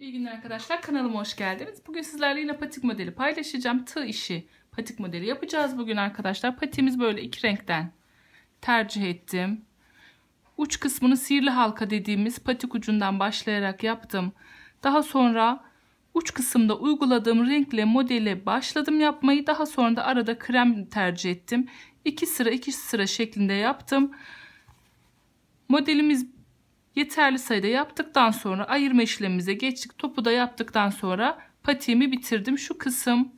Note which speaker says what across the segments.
Speaker 1: İyi günler arkadaşlar. Kanalıma hoş geldiniz. Bugün sizlerle yine patik modeli paylaşacağım. Tığ işi patik modeli yapacağız bugün arkadaşlar. Patiğimiz böyle iki renkten tercih ettim. Uç kısmını sihirli halka dediğimiz patik ucundan başlayarak yaptım. Daha sonra uç kısımda uyguladığım renkle modele başladım yapmayı. Daha sonra da arada krem tercih ettim. İki sıra iki sıra şeklinde yaptım. Modelimiz Yeterli sayıda yaptıktan sonra ayırma işlemimize geçtik. Topu da yaptıktan sonra patiğimi bitirdim. Şu kısım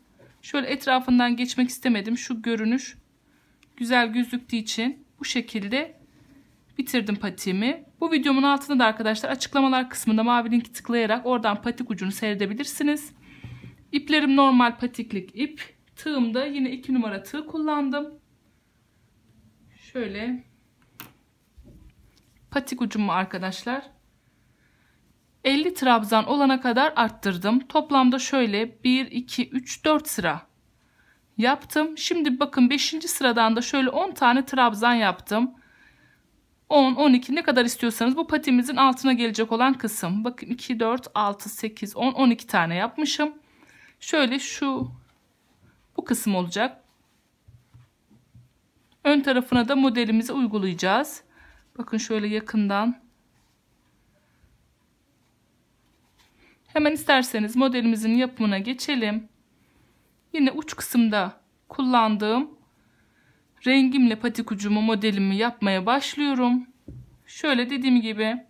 Speaker 1: şöyle etrafından geçmek istemedim. Şu görünüş güzel gözüktüğü için bu şekilde bitirdim patiğimi. Bu videomun altında da arkadaşlar açıklamalar kısmında mavi linki tıklayarak oradan patik ucunu seyredebilirsiniz. İplerim normal patiklik ip. Tığımda yine 2 numara tığ kullandım. Şöyle patik ucumu arkadaşlar 50 trabzan olana kadar arttırdım. Toplamda şöyle 1, 2, 3, 4 sıra yaptım. Şimdi bakın 5. sıradan da şöyle 10 tane trabzan yaptım. 10, 12 ne kadar istiyorsanız bu patimizin altına gelecek olan kısım. Bakın 2, 4, 6, 8, 10, 12 tane yapmışım. Şöyle şu bu kısım olacak. Ön tarafına da modelimizi uygulayacağız. Bakın şöyle yakından. Hemen isterseniz modelimizin yapımına geçelim. Yine uç kısımda kullandığım rengimle patik ucumu modelimi yapmaya başlıyorum. Şöyle dediğim gibi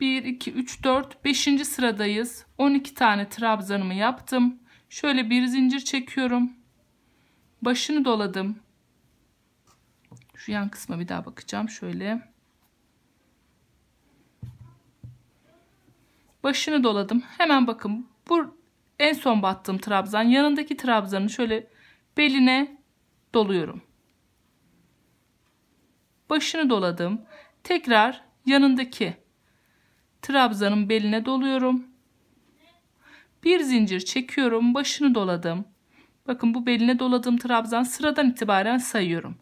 Speaker 1: 1, 2, 3, 4, 5. sıradayız. 12 tane trabzanımı yaptım. Şöyle bir zincir çekiyorum. Başını doladım. Şu yan kısma bir daha bakacağım. Şöyle. Başını doladım. Hemen bakın. Bu en son battığım trabzan. Yanındaki trabzanı şöyle beline doluyorum. Başını doladım. Tekrar yanındaki trabzanın beline doluyorum. Bir zincir çekiyorum. Başını doladım. Bakın bu beline doladığım trabzan sıradan itibaren sayıyorum.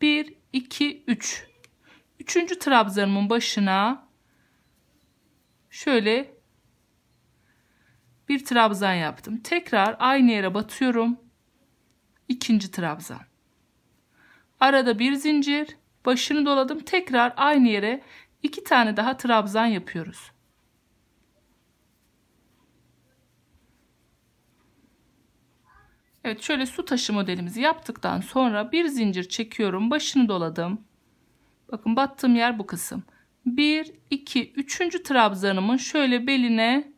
Speaker 1: 1, 2, 3. Üçüncü trabzanımın başına şöyle bir trabzan yaptım. Tekrar aynı yere batıyorum. İkinci trabzan. Arada bir zincir. Başını doladım. Tekrar aynı yere iki tane daha trabzan yapıyoruz. Evet şöyle su taşı modelimizi yaptıktan sonra bir zincir çekiyorum. Başını doladım. Bakın battığım yer bu kısım. 1, 2, 3. trabzanımın şöyle beline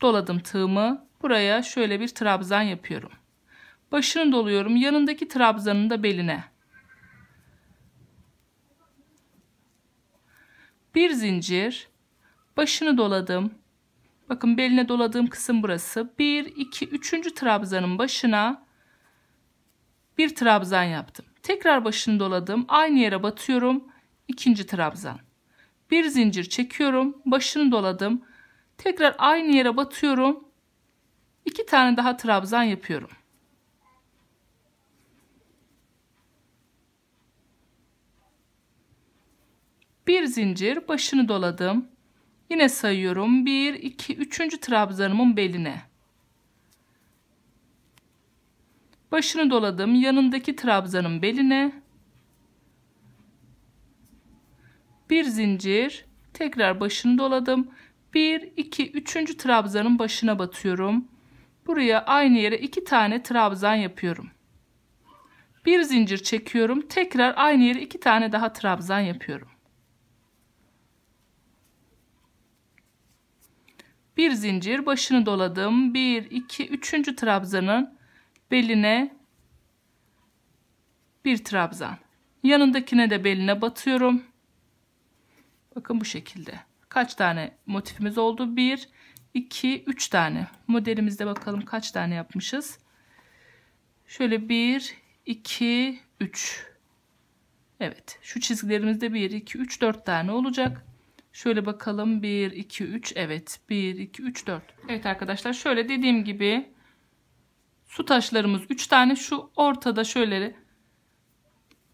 Speaker 1: doladım tığımı. Buraya şöyle bir trabzan yapıyorum. Başını doluyorum. Yanındaki trabzanın da beline. Bir zincir. Başını doladım. Bakın beline doladığım kısım burası. 1, 2, 3. trabzanın başına bir trabzan yaptım. Tekrar başını doladım. Aynı yere batıyorum. İkinci trabzan. Bir zincir çekiyorum. Başını doladım. Tekrar aynı yere batıyorum. İki tane daha trabzan yapıyorum. Bir zincir başını doladım. Yine sayıyorum. 1, 2, 3. trabzanımın beline. Başını doladım. Yanındaki trabzanın beline. Bir zincir. Tekrar başını doladım. 1, 2, 3. trabzanın başına batıyorum. Buraya aynı yere 2 tane trabzan yapıyorum. Bir zincir çekiyorum. Tekrar aynı yere 2 tane daha trabzan yapıyorum. bir zincir başını doladım. Bir iki üçüncü trabzanın beline bir trabzan. Yanındakine de beline batıyorum. Bakın bu şekilde. Kaç tane motifimiz oldu? Bir iki üç tane. Modelimizde bakalım kaç tane yapmışız. Şöyle bir iki üç. Evet. Şu çizgilerimizde bir iki üç dört tane olacak. Şöyle bakalım 1, 2, 3 evet 1, 2, 3, 4. Evet arkadaşlar şöyle dediğim gibi su taşlarımız 3 tane şu ortada şöyle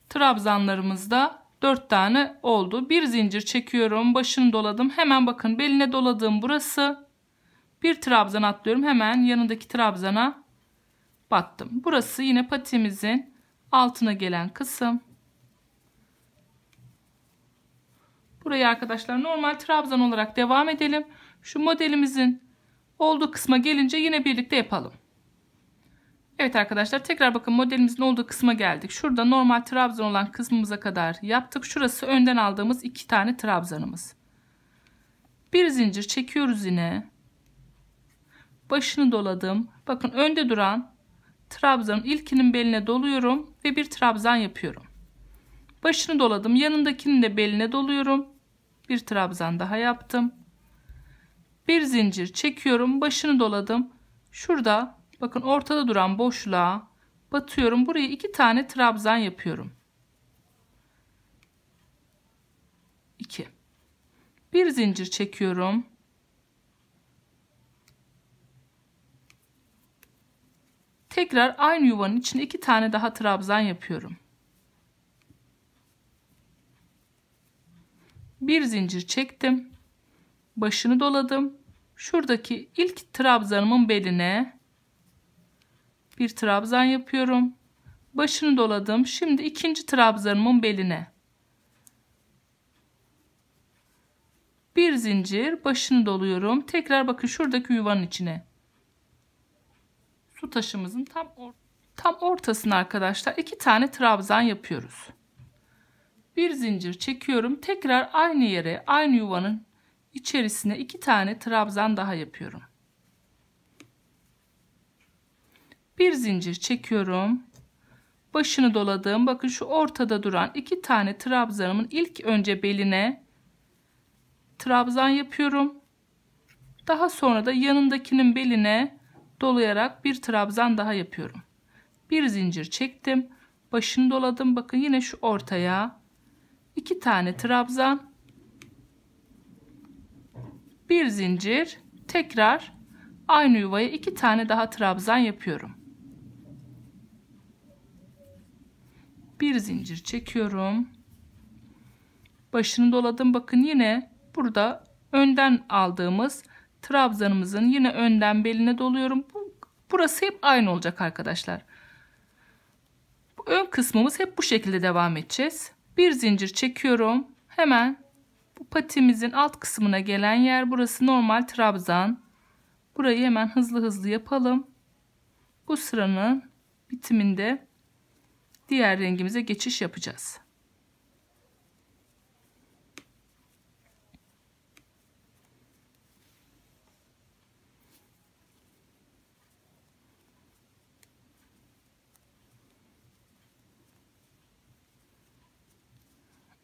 Speaker 1: trabzanlarımızda 4 tane oldu. Bir zincir çekiyorum başını doladım hemen bakın beline doladığım burası. Bir trabzan atlıyorum hemen yanındaki trabzana battım. Burası yine patimizin altına gelen kısım. Burayı arkadaşlar normal trabzan olarak devam edelim. Şu modelimizin olduğu kısma gelince yine birlikte yapalım. Evet arkadaşlar tekrar bakın modelimizin olduğu kısma geldik. Şurada normal trabzan olan kısmımıza kadar yaptık. Şurası önden aldığımız iki tane trabzanımız. Bir zincir çekiyoruz yine. Başını doladım. Bakın önde duran trabzanın ilkinin beline doluyorum ve bir trabzan yapıyorum. Başını doladım. Yanındakinin de beline doluyorum bir trabzan daha yaptım bir zincir çekiyorum başını doladım şurada bakın ortada duran boşluğa batıyorum buraya iki tane trabzan yapıyorum 2 bir zincir çekiyorum tekrar aynı yuvanın içine iki tane daha trabzan yapıyorum bir zincir çektim. Başını doladım. Şuradaki ilk trabzanımın beline bir trabzan yapıyorum. Başını doladım. Şimdi ikinci trabzanımın beline. Bir zincir başını doluyorum. Tekrar bakın şuradaki yuvanın içine. Su taşımızın tam, or tam ortasına arkadaşlar iki tane trabzan yapıyoruz bir zincir çekiyorum. Tekrar aynı yere aynı yuvanın içerisine iki tane trabzan daha yapıyorum. Bir zincir çekiyorum. Başını doladım. bakın şu ortada duran iki tane trabzanımın ilk önce beline trabzan yapıyorum. Daha sonra da yanındakinin beline dolayarak bir trabzan daha yapıyorum. Bir zincir çektim. Başını doladım. Bakın yine şu ortaya 2 tane trabzan, bir zincir, tekrar aynı yuvaya 2 tane daha trabzan yapıyorum. Bir zincir çekiyorum. Başını doladım. Bakın yine burada önden aldığımız trabzanımızın yine önden beline doluyorum. Bu Burası hep aynı olacak arkadaşlar. Ön kısmımız hep bu şekilde devam edeceğiz bir zincir çekiyorum. Hemen bu patimizin alt kısmına gelen yer burası normal trabzan. Burayı hemen hızlı hızlı yapalım. Bu sıranın bitiminde diğer rengimize geçiş yapacağız.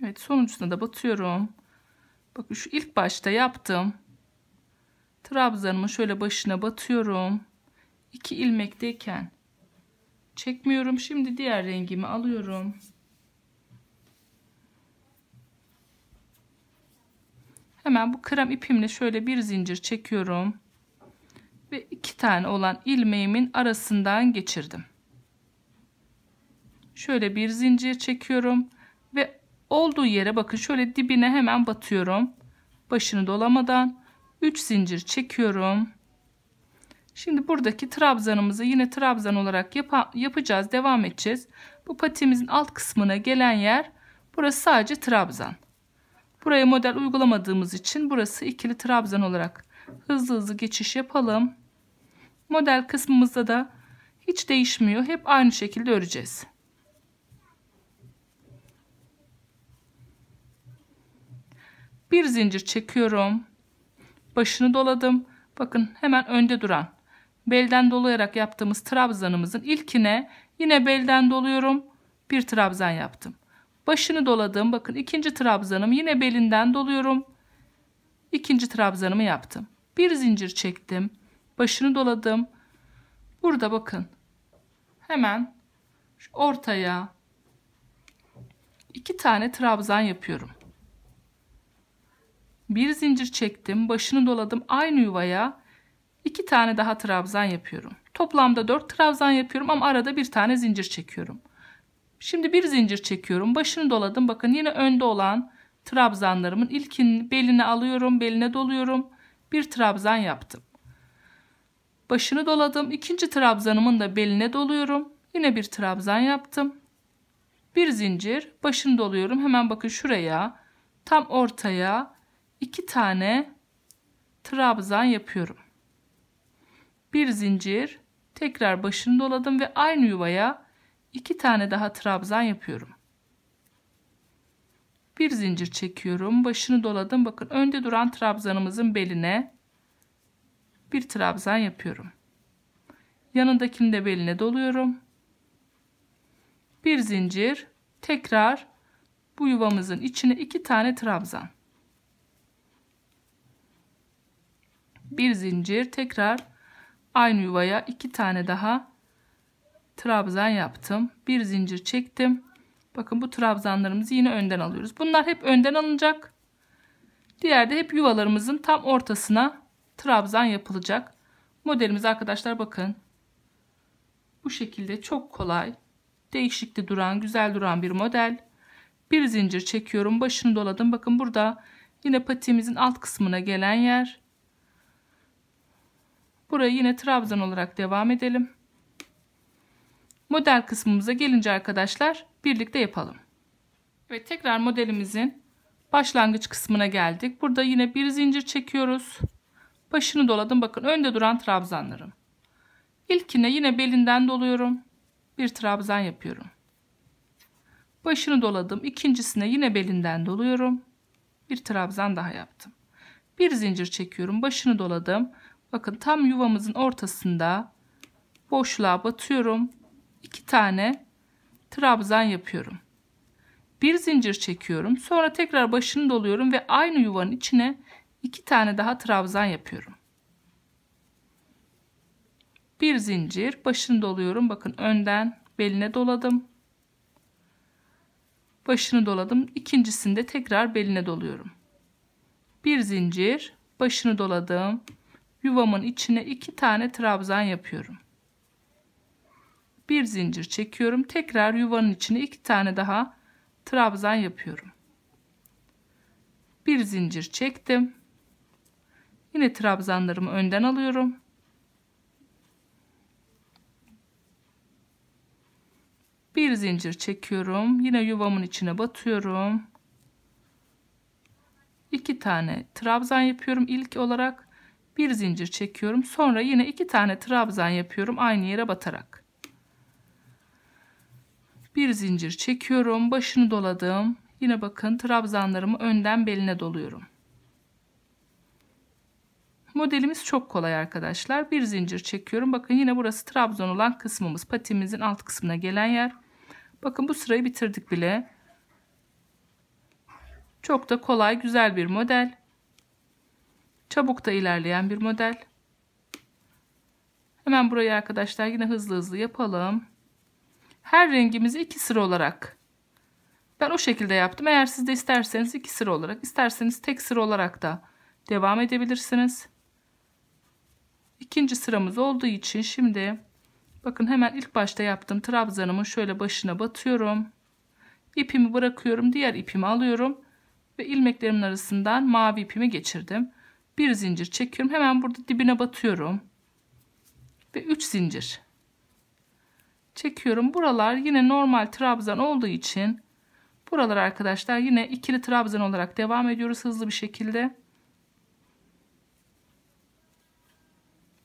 Speaker 1: Evet sonuncusuna da batıyorum. Bakın şu ilk başta yaptım. Trabzanımı şöyle başına batıyorum. 2 ilmekteyken çekmiyorum. Şimdi diğer rengimi alıyorum. Hemen bu krem ipimle şöyle bir zincir çekiyorum. Ve iki tane olan ilmeğimin arasından geçirdim. Şöyle bir zincir çekiyorum. Olduğu yere bakın şöyle dibine hemen batıyorum. Başını dolamadan 3 zincir çekiyorum. Şimdi buradaki trabzanımızı yine trabzan olarak yap yapacağız. Devam edeceğiz. Bu patimizin alt kısmına gelen yer burası sadece trabzan. Buraya model uygulamadığımız için burası ikili trabzan olarak hızlı hızlı geçiş yapalım. Model kısmımızda da hiç değişmiyor. Hep aynı şekilde öreceğiz. bir zincir çekiyorum başını doladım bakın hemen önde duran belden dolayarak yaptığımız trabzanımızın ilkine yine belden doluyorum bir trabzan yaptım başını doladım bakın ikinci trabzanım yine belinden doluyorum İkinci trabzanımı yaptım bir zincir çektim başını doladım burada bakın hemen ortaya iki tane trabzan yapıyorum bir zincir çektim başını doladım aynı yuvaya iki tane daha trabzan yapıyorum toplamda dört trabzan yapıyorum ama arada bir tane zincir çekiyorum şimdi bir zincir çekiyorum başını doladım bakın yine önde olan trabzanlarımın ilkini beline alıyorum beline doluyorum bir trabzan yaptım başını doladım İkinci trabzanımın da beline doluyorum yine bir trabzan yaptım bir zincir başını doluyorum hemen bakın şuraya tam ortaya 2 tane trabzan yapıyorum. Bir zincir, tekrar başını doladım ve aynı yuvaya 2 tane daha trabzan yapıyorum. Bir zincir çekiyorum, başını doladım. Bakın önde duran trabzanımızın beline bir trabzan yapıyorum. Yanındakini de beline doluyorum. Bir zincir, tekrar bu yuvamızın içine iki tane trabzan. bir zincir tekrar aynı yuvaya iki tane daha trabzan yaptım. Bir zincir çektim. Bakın bu trabzanlarımızı yine önden alıyoruz. Bunlar hep önden alınacak. Diğer de hep yuvalarımızın tam ortasına trabzan yapılacak. Modelimiz arkadaşlar bakın. Bu şekilde çok kolay, değişikli duran, güzel duran bir model. Bir zincir çekiyorum. Başını doladım. Bakın burada yine patiğimizin alt kısmına gelen yer. Buraya yine trabzan olarak devam edelim. Model kısmımıza gelince arkadaşlar birlikte yapalım. Evet tekrar modelimizin başlangıç kısmına geldik. Burada yine bir zincir çekiyoruz. Başını doladım. Bakın önde duran trabzanlarım. İlkine yine belinden doluyorum. Bir trabzan yapıyorum. Başını doladım. İkincisine yine belinden doluyorum. Bir trabzan daha yaptım. Bir zincir çekiyorum. Başını doladım. Bakın tam yuvamızın ortasında boşluğa batıyorum. 2 tane trabzan yapıyorum. Bir zincir çekiyorum. Sonra tekrar başını doluyorum ve aynı yuvanın içine 2 tane daha trabzan yapıyorum. Bir zincir başını doluyorum. Bakın önden beline doladım. Başını doladım. İkincisinde tekrar beline doluyorum. Bir zincir başını doladım yuvamın içine iki tane trabzan yapıyorum. Bir zincir çekiyorum. Tekrar yuvanın içine iki tane daha trabzan yapıyorum. Bir zincir çektim. Yine trabzanlarımı önden alıyorum. Bir zincir çekiyorum. Yine yuvamın içine batıyorum. İki tane trabzan yapıyorum ilk olarak bir zincir çekiyorum. Sonra yine iki tane trabzan yapıyorum aynı yere batarak. Bir zincir çekiyorum. Başını doladım. Yine bakın trabzanlarımı önden beline doluyorum. Modelimiz çok kolay arkadaşlar. Bir zincir çekiyorum. Bakın yine burası trabzan olan kısmımız. Patimizin alt kısmına gelen yer. Bakın bu sırayı bitirdik bile. Çok da kolay güzel bir model. Çabuk da ilerleyen bir model. Hemen burayı arkadaşlar yine hızlı hızlı yapalım. Her rengimizi iki sıra olarak. Ben o şekilde yaptım. Eğer siz de isterseniz iki sıra olarak, isterseniz tek sıra olarak da devam edebilirsiniz. İkinci sıramız olduğu için şimdi bakın hemen ilk başta yaptığım trabzanımın şöyle başına batıyorum. İpimi bırakıyorum. Diğer ipimi alıyorum ve ilmeklerimin arasından mavi ipimi geçirdim bir zincir çekiyorum hemen burada dibine batıyorum ve 3 zincir çekiyorum buralar yine normal trabzan olduğu için buralar arkadaşlar yine ikili trabzan olarak devam ediyoruz hızlı bir şekilde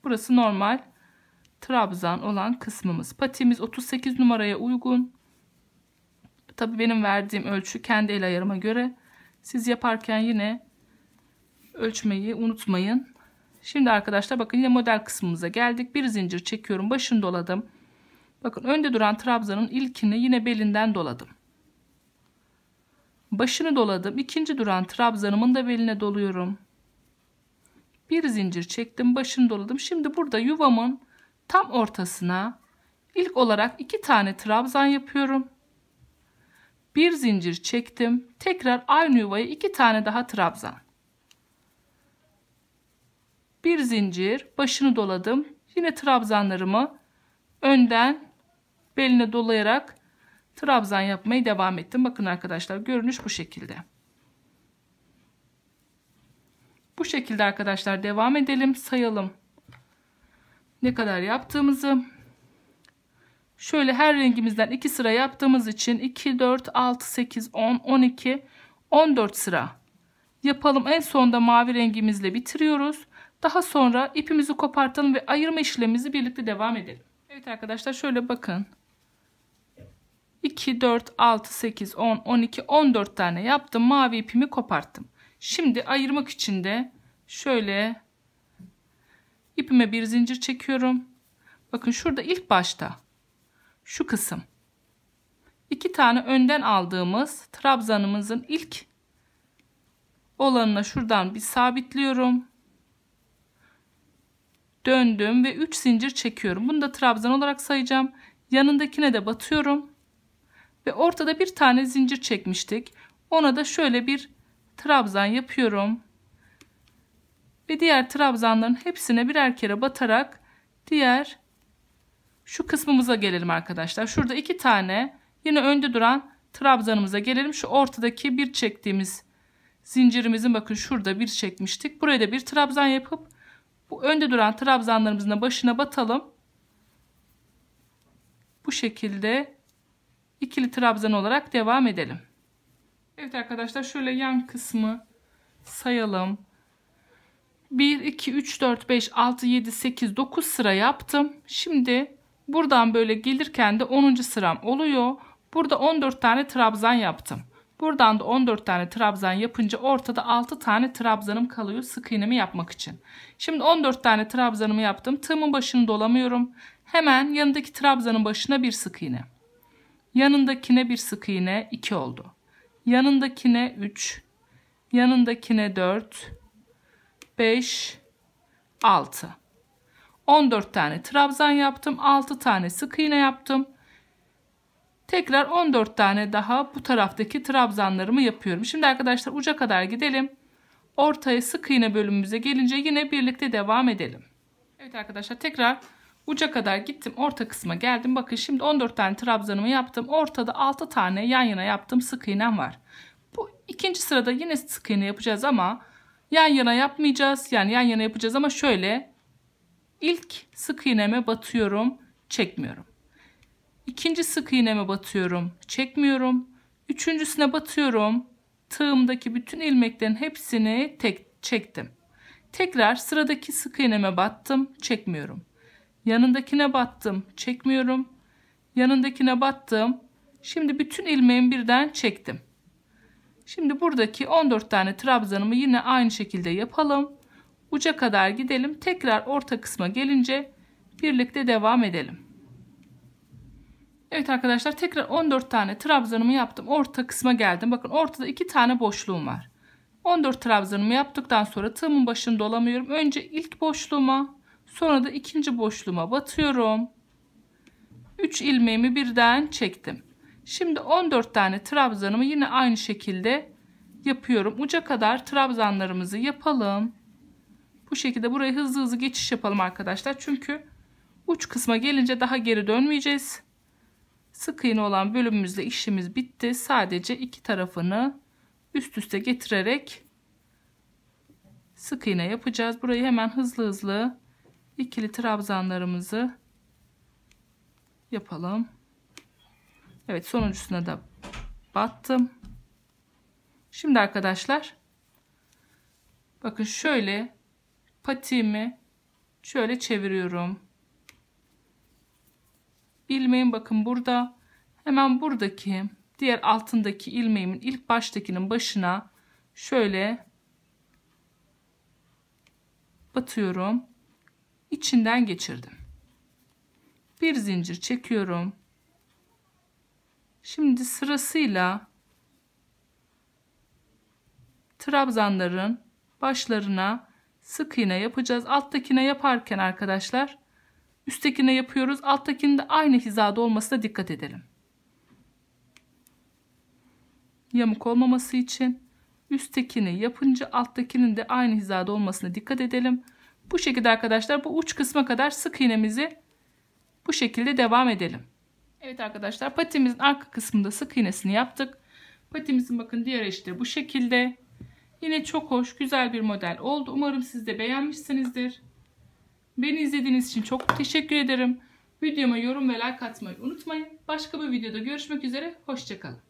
Speaker 1: burası normal trabzan olan kısmımız patimiz 38 numaraya uygun tabi benim verdiğim ölçü kendi el ayarıma göre siz yaparken yine ölçmeyi unutmayın. Şimdi arkadaşlar bakın yine model kısmımıza geldik. Bir zincir çekiyorum. Başını doladım. Bakın önde duran trabzanın ilkini yine belinden doladım. Başını doladım. İkinci duran trabzanımın da beline doluyorum. Bir zincir çektim. Başını doladım. Şimdi burada yuvamın tam ortasına ilk olarak iki tane trabzan yapıyorum. Bir zincir çektim. Tekrar aynı yuvaya iki tane daha trabzan bir zincir başını doladım. Yine trabzanlarımı önden beline dolayarak trabzan yapmaya devam ettim. Bakın arkadaşlar görünüş bu şekilde. Bu şekilde arkadaşlar devam edelim. Sayalım ne kadar yaptığımızı. Şöyle her rengimizden 2 sıra yaptığımız için 2, 4, 6, 8, 10, 12, 14 sıra yapalım. En sonda mavi rengimizle bitiriyoruz. Daha sonra ipimizi kopartalım ve ayırma işlemimizi birlikte devam edelim. Evet arkadaşlar şöyle bakın. 2, 4, 6, 8, 10, 12, 14 tane yaptım. Mavi ipimi koparttım. Şimdi ayırmak için de şöyle ipime bir zincir çekiyorum. Bakın şurada ilk başta şu kısım. iki tane önden aldığımız trabzanımızın ilk olanına şuradan bir sabitliyorum döndüm ve 3 zincir çekiyorum. Bunu da trabzan olarak sayacağım. Yanındakine de batıyorum. Ve ortada bir tane zincir çekmiştik. Ona da şöyle bir trabzan yapıyorum. Ve diğer trabzanların hepsine birer kere batarak diğer şu kısmımıza gelelim arkadaşlar. Şurada iki tane yine önde duran trabzanımıza gelelim. Şu ortadaki bir çektiğimiz zincirimizin bakın şurada bir çekmiştik. Buraya da bir trabzan yapıp bu önde duran trabzanlarımızın başına batalım. Bu şekilde ikili trabzan olarak devam edelim. Evet arkadaşlar şöyle yan kısmı sayalım. 1, 2, 3, 4, 5, 6, 7, 8, 9 sıra yaptım. Şimdi buradan böyle gelirken de 10. sıram oluyor. Burada 14 tane trabzan yaptım. Buradan da 14 tane trabzan yapınca ortada 6 tane trabzanım kalıyor sık iğnemi yapmak için. Şimdi 14 tane trabzanımı yaptım. Tığımın başını dolamıyorum. Hemen yanındaki trabzanın başına bir sık iğne. Yanındakine bir sık iğne 2 oldu. Yanındakine 3. Yanındakine 4. 5. 6. 14 tane trabzan yaptım. 6 tane sık iğne yaptım. Tekrar 14 tane daha bu taraftaki trabzanlarımı yapıyorum. Şimdi arkadaşlar uca kadar gidelim. Ortaya sık iğne bölümümüze gelince yine birlikte devam edelim. Evet arkadaşlar tekrar uca kadar gittim. Orta kısma geldim. Bakın şimdi 14 tane trabzanımı yaptım. Ortada 6 tane yan yana yaptığım sık iğnem var. Bu ikinci sırada yine sık iğne yapacağız ama yan yana yapmayacağız. Yani yan yana yapacağız ama şöyle ilk sık iğneme batıyorum, çekmiyorum. İkinci sık iğneme batıyorum. Çekmiyorum. Üçüncüsüne batıyorum. Tığımdaki bütün ilmeklerin hepsini tek çektim. Tekrar sıradaki sık iğneme battım. Çekmiyorum. Yanındakine battım. Çekmiyorum. Yanındakine battım. Şimdi bütün ilmeğin birden çektim. Şimdi buradaki 14 tane trabzanımı yine aynı şekilde yapalım. Uca kadar gidelim. Tekrar orta kısma gelince birlikte devam edelim. Evet arkadaşlar tekrar 14 tane trabzanımı yaptım. Orta kısma geldim. Bakın ortada 2 tane boşluğum var. 14 trabzanımı yaptıktan sonra tığımın başını dolamıyorum. Önce ilk boşluğuma sonra da ikinci boşluğuma batıyorum. 3 ilmeğimi birden çektim. Şimdi 14 tane trabzanımı yine aynı şekilde yapıyorum. Uca kadar trabzanlarımızı yapalım. Bu şekilde buraya hızlı hızlı geçiş yapalım arkadaşlar. Çünkü uç kısma gelince daha geri dönmeyeceğiz. Sık iğne olan bölümümüzle işimiz bitti. Sadece iki tarafını üst üste getirerek sık iğne yapacağız. Burayı hemen hızlı hızlı ikili trabzanlarımızı yapalım. Evet sonuncusuna da battım. Şimdi arkadaşlar bakın şöyle patiğimi şöyle çeviriyorum ilmeğin bakın burada hemen buradaki diğer altındaki ilmeğimin ilk baştakinin başına şöyle batıyorum içinden geçirdim bir zincir çekiyorum şimdi sırasıyla trabzanların başlarına sık iğne yapacağız alttakine yaparken arkadaşlar Üsttekine yapıyoruz. Alttakinin de aynı hizada olmasına dikkat edelim. Yamuk olmaması için üsttekini yapınca alttakinin de aynı hizada olmasına dikkat edelim. Bu şekilde arkadaşlar bu uç kısma kadar sık iğnemizi bu şekilde devam edelim. Evet arkadaşlar patimizin arka kısmında sık iğnesini yaptık. Patimizin bakın diğer işte bu şekilde. Yine çok hoş güzel bir model oldu. Umarım siz de beğenmişsinizdir. Beni izlediğiniz için çok teşekkür ederim. Videoma yorum ve like atmayı unutmayın. Başka bir videoda görüşmek üzere. Hoşçakalın.